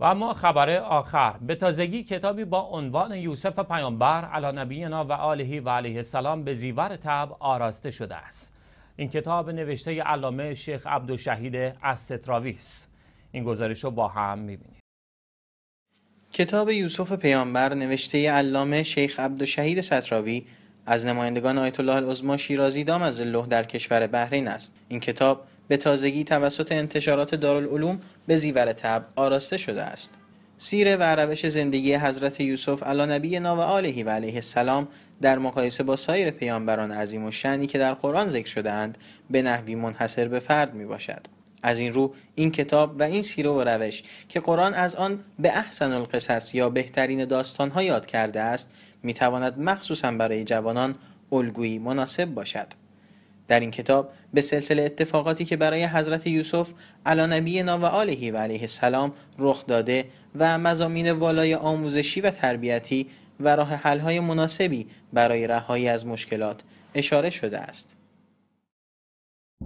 و اما خبر آخر به تازگی کتابی با عنوان یوسف پیامبر علی نبینا و آله و علیه السلام به زیور تب آراسته شده است این کتاب نوشته علامه شیخ عبدالشهید از است این گزارش رو با هم میبینیم کتاب یوسف پیامبر نوشته علامه شیخ عبدالشهید ستراوی از نمایندگان آیت الله العظما شیرازی دام از الله در کشور بحرین است این کتاب به تازگی توسط انتشارات دارالعلوم به زیور تب آراسته شده است سیره و روش زندگی حضرت یوسف علی نبی و آلهی و علیه السلام در مقایسه با سایر پیامبران عظیم و شنی که در قرآن ذکر شدهاند به نحوی منحصر به فرد می باشد. از این رو این کتاب و این سیره و روش که قرآن از آن به احسن القصص یا بهترین داستانها یاد کرده است می تواند مخصوصا برای جوانان الگویی مناسب باشد. در این کتاب به سلسله اتفاقاتی که برای حضرت یوسف علی نبی نام و آله و علیه السلام رخ داده و مزامین والای آموزشی و تربیتی و راه حل‌های مناسبی برای رهایی از مشکلات اشاره شده است.